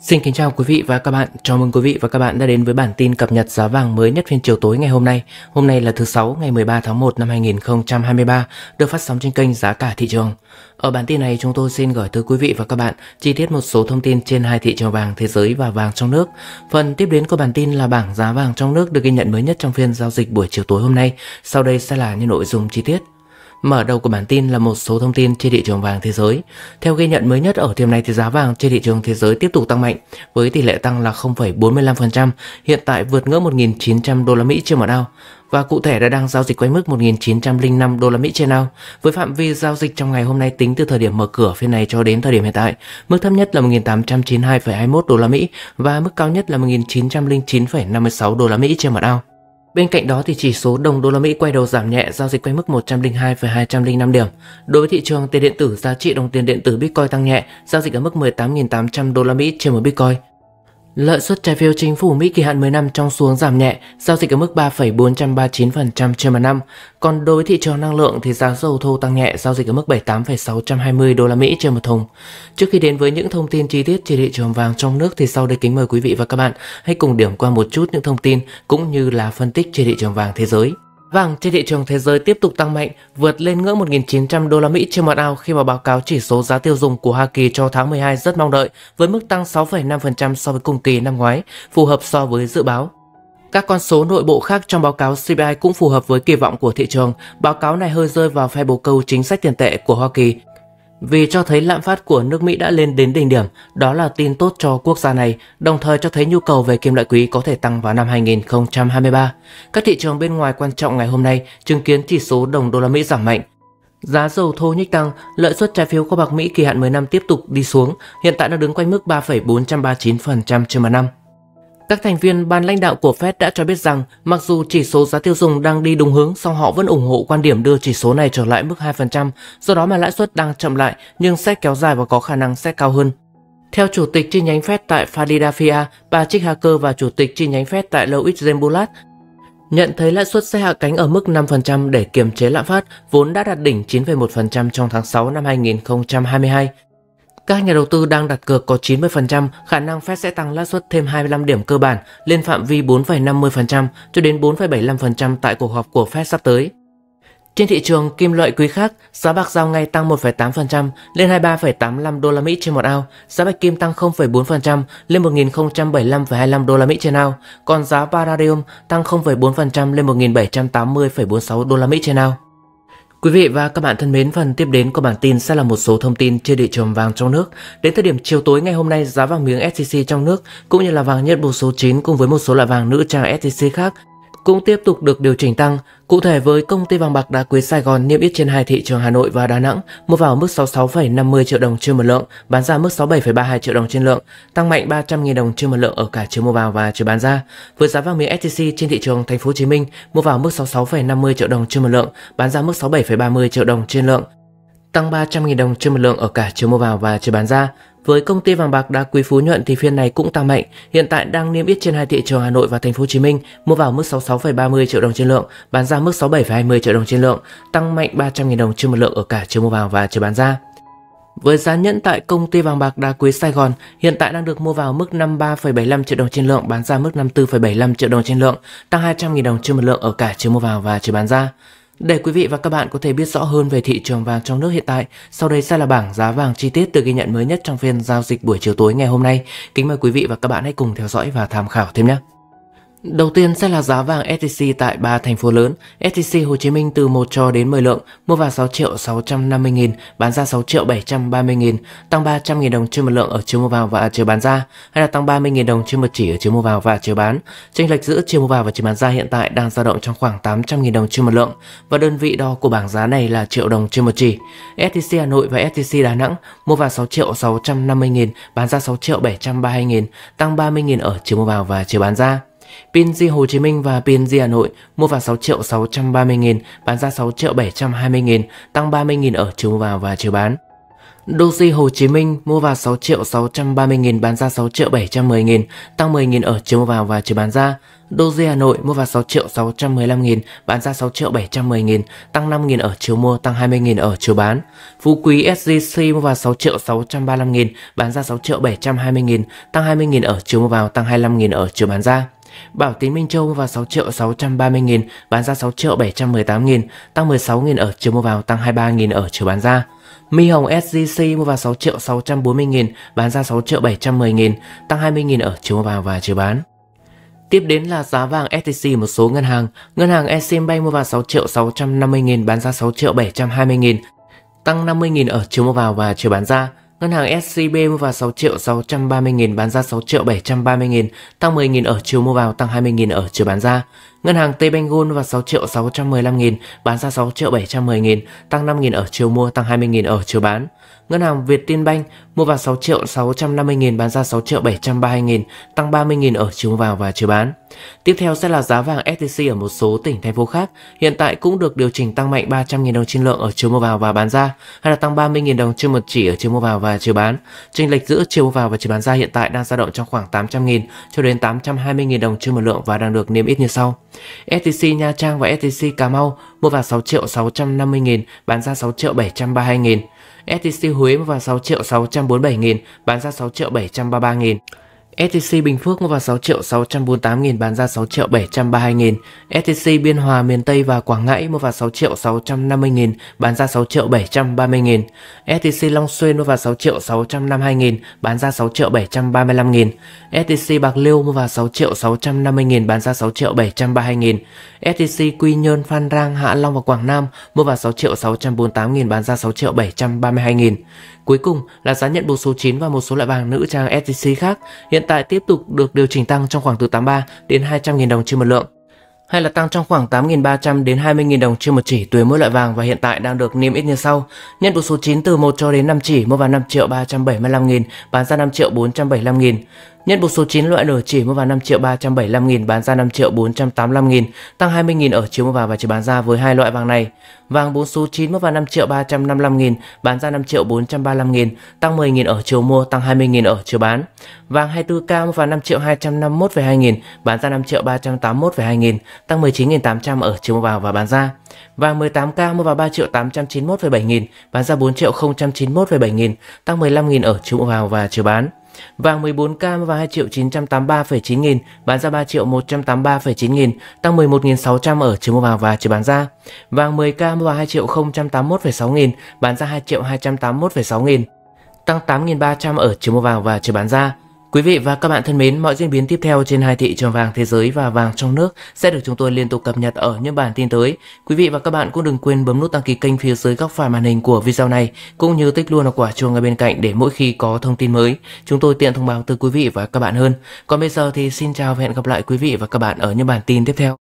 Xin kính chào quý vị và các bạn. Chào mừng quý vị và các bạn đã đến với bản tin cập nhật giá vàng mới nhất phiên chiều tối ngày hôm nay. Hôm nay là thứ sáu ngày 13 tháng 1 năm 2023, được phát sóng trên kênh Giá cả thị trường. Ở bản tin này chúng tôi xin gửi tới quý vị và các bạn chi tiết một số thông tin trên hai thị trường vàng thế giới và vàng trong nước. Phần tiếp đến của bản tin là bảng giá vàng trong nước được ghi nhận mới nhất trong phiên giao dịch buổi chiều tối hôm nay. Sau đây sẽ là những nội dung chi tiết. Mở đầu của bản tin là một số thông tin trên thị trường vàng thế giới. Theo ghi nhận mới nhất ở tiệm này thì giá vàng trên thị trường thế giới tiếp tục tăng mạnh với tỷ lệ tăng là 0,45%, hiện tại vượt ngưỡng 1.900 đô la Mỹ trên một ao và cụ thể đã đang giao dịch quanh mức 1.905 đô la Mỹ trên ao. Với phạm vi giao dịch trong ngày hôm nay tính từ thời điểm mở cửa phiên này cho đến thời điểm hiện tại, mức thấp nhất là 1.892,21 đô la Mỹ và mức cao nhất là 1.909,56 đô la Mỹ trên một ao. Bên cạnh đó thì chỉ số đồng đô la Mỹ quay đầu giảm nhẹ giao dịch quanh mức 102,205 điểm. Đối với thị trường tiền điện tử, giá trị đồng tiền điện tử Bitcoin tăng nhẹ, giao dịch ở mức 18.800 đô la Mỹ trên một Bitcoin. Lợi suất trái phiếu chính phủ Mỹ kỳ hạn 10 năm trong xuống giảm nhẹ, giao dịch ở mức 3,439% trên một năm. Còn đối với thị trường năng lượng thì giá dầu thô tăng nhẹ, giao dịch ở mức 78,620 đô la Mỹ trên một thùng. Trước khi đến với những thông tin chi tiết trên thị trường vàng trong nước thì sau đây kính mời quý vị và các bạn hãy cùng điểm qua một chút những thông tin cũng như là phân tích trên thị trường vàng thế giới. Vàng trên thị trường thế giới tiếp tục tăng mạnh, vượt lên ngưỡng 1.900 đô la Mỹ trên một ao khi mà báo cáo chỉ số giá tiêu dùng của Hoa Kỳ cho tháng 12 rất mong đợi với mức tăng 6,5% so với cùng kỳ năm ngoái, phù hợp so với dự báo. Các con số nội bộ khác trong báo cáo CPI cũng phù hợp với kỳ vọng của thị trường. Báo cáo này hơi rơi vào phe bầu câu chính sách tiền tệ của Hoa Kỳ vì cho thấy lạm phát của nước Mỹ đã lên đến đỉnh điểm, đó là tin tốt cho quốc gia này, đồng thời cho thấy nhu cầu về kim loại quý có thể tăng vào năm 2023. Các thị trường bên ngoài quan trọng ngày hôm nay chứng kiến chỉ số đồng đô la Mỹ giảm mạnh. Giá dầu thô nhích tăng, lợi suất trái phiếu kho bạc Mỹ kỳ hạn 10 năm tiếp tục đi xuống, hiện tại đang đứng quanh mức 3,439% trên một năm. Các thành viên ban lãnh đạo của Fed đã cho biết rằng mặc dù chỉ số giá tiêu dùng đang đi đúng hướng song họ vẫn ủng hộ quan điểm đưa chỉ số này trở lại mức 2%, do đó mà lãi suất đang chậm lại nhưng sẽ kéo dài và có khả năng sẽ cao hơn. Theo chủ tịch chi nhánh Fed tại Philadelphia, bà Trích Hacker và chủ tịch chi nhánh Fed tại Louis Zembulat nhận thấy lãi suất sẽ hạ cánh ở mức 5% để kiềm chế lạm phát vốn đã đạt đỉnh 9,1% trong tháng 6 năm 2022. Các nhà đầu tư đang đặt cược có 90% khả năng Fed sẽ tăng lãi suất thêm 25 điểm cơ bản lên phạm vi 4,50% cho đến 4,75% tại cuộc họp của Fed sắp tới. Trên thị trường kim loại quý khác, giá bạc giao ngay tăng 1,8% lên 23,85 đô la Mỹ trên một ao, giá bạch kim tăng 0,4% lên 1.075,25 đô la Mỹ trên ao, còn giá palladium tăng 0,4% lên 1.780,46 đô la Mỹ trên ao. Quý vị và các bạn thân mến, phần tiếp đến của bản tin sẽ là một số thông tin trên thị trường vàng trong nước. Đến thời điểm chiều tối ngày hôm nay, giá vàng miếng SJC trong nước cũng như là vàng nhất bộ số 9 cùng với một số loại vàng nữ trang SJC khác cũng tiếp tục được điều chỉnh tăng, cụ thể với công ty vàng bạc đá quý Sài Gòn niêm yết trên hai thị trường Hà Nội và Đà Nẵng, mua vào mức 66,50 triệu đồng trên một lượng, bán ra mức 67,32 triệu đồng trên lượng, tăng mạnh 300.000 đồng trên một lượng ở cả chiều mua vào và chiều bán ra. Với giá vàng miếng SJC trên thị trường Thành phố Hồ Chí Minh, mua vào mức 66,50 triệu đồng trên một lượng, bán ra mức 67,30 triệu đồng trên lượng, tăng 300.000 đồng trên một lượng ở cả chiều mua vào và chiều bán ra. Với công ty vàng bạc đá quý Phú Nhuận thì phiên này cũng tăng mạnh, hiện tại đang niêm yết trên hai thị trường Hà Nội và Thành phố Hồ Chí Minh, mua vào mức 66,30 triệu đồng trên lượng, bán ra mức 67,20 triệu đồng trên lượng, tăng mạnh 300.000 đồng trên một lượng ở cả chiều mua vào và chiều bán ra. Với giá nhẫn tại công ty vàng bạc đá quý Sài Gòn hiện tại đang được mua vào mức 53,75 triệu đồng trên lượng, bán ra mức 54,75 triệu đồng trên lượng, tăng 200.000 đồng trên một lượng ở cả chiều mua vào và chiều bán ra. Để quý vị và các bạn có thể biết rõ hơn về thị trường vàng trong nước hiện tại, sau đây sẽ là bảng giá vàng chi tiết được ghi nhận mới nhất trong phiên giao dịch buổi chiều tối ngày hôm nay. Kính mời quý vị và các bạn hãy cùng theo dõi và tham khảo thêm nhé. Đầu tiên sẽ là giá vàng SJC tại ba thành phố lớn. SJC Hồ Chí Minh từ 1 cho đến 10 lượng, mua vào 6 triệu 650 nghìn, bán ra 6 triệu 730 nghìn, tăng 300 nghìn đồng trên một lượng ở chiều mua vào và chiều bán ra, hay là tăng 30 nghìn đồng trên một chỉ ở chiều mua vào và chiều bán. Chênh lệch giữa chiều mua vào và chiều bán ra hiện tại đang dao động trong khoảng 800 nghìn đồng trên một lượng và đơn vị đo của bảng giá này là triệu đồng trên một chỉ. SJC Hà Nội và SJC Đà Nẵng mua vào 6 triệu 650 nghìn, bán ra 6 triệu 730 nghìn, tăng 30 nghìn ở chiều mua vào và chiều bán ra. Pin Di Hồ Chí Minh và Pin Di Hà Nội mua vào 6 triệu 630 nghìn, bán ra 6 triệu 720 nghìn, tăng 30 nghìn ở chiều mua vào và chiều bán. Doji Hồ Chí Minh mua vào 6 triệu 630 nghìn, bán ra 6 triệu 710 nghìn, tăng 10 nghìn ở chiều mua vào và chiều bán ra. Doji Hà Nội mua vào 6 triệu 615 nghìn, bán ra 6 triệu 710 nghìn, tăng 5 nghìn ở chiều mua, tăng 20 nghìn ở chiều bán. Phú Quý SGC mua vào 6 triệu 635 nghìn, bán ra 6 triệu 720 nghìn, tăng 20 nghìn ở chiều mua vào, tăng 25 nghìn ở chiều bán ra. Bảo Tín Minh Châu vào 6 triệu 630 000 bán ra 6 triệu 718 000 tăng 16 000 ở chiều mua vào, tăng 23 000 ở chiều bán ra. Mi Hồng SJC mua vào 6 triệu 640 000 bán ra 6 triệu 710 000 tăng 20 000 ở chiều mua vào và chiều bán. Tiếp đến là giá vàng SJC một số ngân hàng. Ngân hàng Eximbank mua vào 6 triệu 650 000 bán ra 6 triệu 720 000 tăng 50 000 ở chiều mua vào và chiều bán ra. Ngân hàng SCB mua vào 6 triệu 630 nghìn, bán ra 6 triệu 730 nghìn, tăng 10 nghìn ở chiều mua vào, tăng 20 nghìn ở chiều bán ra. Ngân hàng T-Bank Gold vào 6 triệu 615 nghìn, bán ra 6 triệu 710 nghìn, tăng 5 nghìn ở chiều mua, tăng 20 nghìn ở chiều bán. Ngân hàng Việt Tiên Banh mua vào 6 triệu 650 nghìn bán ra 6 triệu 732 nghìn, tăng 30 nghìn ở chiều vào và chiều bán. Tiếp theo sẽ là giá vàng SJC ở một số tỉnh thành phố khác, hiện tại cũng được điều chỉnh tăng mạnh 300 nghìn đồng trên lượng ở chiều mua vào và bán ra, hay là tăng 30 nghìn đồng trên một chỉ ở chiều mua vào và chiều bán. Trình lệch giữa chiều mua vào và chiều bán ra hiện tại đang dao động trong khoảng 800 nghìn cho đến 820 nghìn đồng trên một lượng và đang được niêm yết như sau. SJC Nha Trang và SJC Cà Mau mua vào 6 triệu 650 nghìn, bán ra 6 triệu 732 nghìn, STC Huế vào 6 triệu 647 nghìn, bán ra 6 triệu 733 nghìn. STC Bình Phước mua vào 6 triệu 648 nghìn bán ra 6 triệu 732 nghìn. STC Biên Hòa miền Tây và Quảng Ngãi mua vào 6 triệu 650 nghìn bán ra 6 triệu 730 nghìn. STC Long Xuyên mua vào 6 triệu 652 nghìn bán ra 6 triệu 735 nghìn. STC Bạc Liêu mua vào 6 triệu 650 nghìn bán ra 6 triệu 732 nghìn. STC Quy Nhơn Phan Rang Hạ Long và Quảng Nam mua vào 6 triệu 648 nghìn bán ra 6 triệu 732 nghìn. Cuối cùng là giá nhận bộ số 9 và một số loại vàng nữ trang SJC khác hiện tại tiếp tục được điều chỉnh tăng trong khoảng từ 83 đến 200.000 đồng trên một lượng hay là tăng trong khoảng 8.300 đến 20.000 đồng trên một chỉ tùy mỗi loại vàng và hiện tại đang được niêm yết như sau. Nhận bộ số 9 từ 1 cho đến 5 chỉ mua vào 5 triệu 375 000 bán ra 5 triệu 475 000 Nhân buộc số 9 loại nửa chỉ mua vào 5 triệu 375 nghìn bán ra 5 triệu 485 nghìn, tăng 20 nghìn ở chiều mua vào và chiều bán ra với hai loại vàng này. Vàng 4 số 9 mua vào 5 triệu 355 nghìn, bán ra 5 triệu 435 nghìn, tăng 10 nghìn ở chiều mua, tăng 20 nghìn ở chiều bán. Vàng 24K mua vào 5 triệu 251,2 nghìn, bán ra 5 triệu 381,2 nghìn, tăng 19.800 ở chiều mua vào và bán ra. Vàng 18K mua vào 3 triệu 891,7 nghìn, bán ra 4 triệu 091,7 nghìn, tăng 15 nghìn ở chiều mua vào và chiều bán. Vàng 14K 32 triệu 983,9 nghìn, bán ra 3 triệu 183,9 nghìn, tăng 11.600 ở chiều mua vào và chiều bán ra. Vàng 10K 32 triệu 081,6 nghìn, bán ra 2 triệu 281,6 nghìn, tăng 8.300 ở chiều mua vào và chiều bán ra. Quý vị và các bạn thân mến, mọi diễn biến tiếp theo trên hai thị trường vàng thế giới và vàng trong nước sẽ được chúng tôi liên tục cập nhật ở những bản tin tới. Quý vị và các bạn cũng đừng quên bấm nút đăng ký kênh phía dưới góc phải màn hình của video này, cũng như tích luôn là quả chuông ở bên cạnh để mỗi khi có thông tin mới, chúng tôi tiện thông báo từ quý vị và các bạn hơn. Còn bây giờ thì xin chào và hẹn gặp lại quý vị và các bạn ở những bản tin tiếp theo.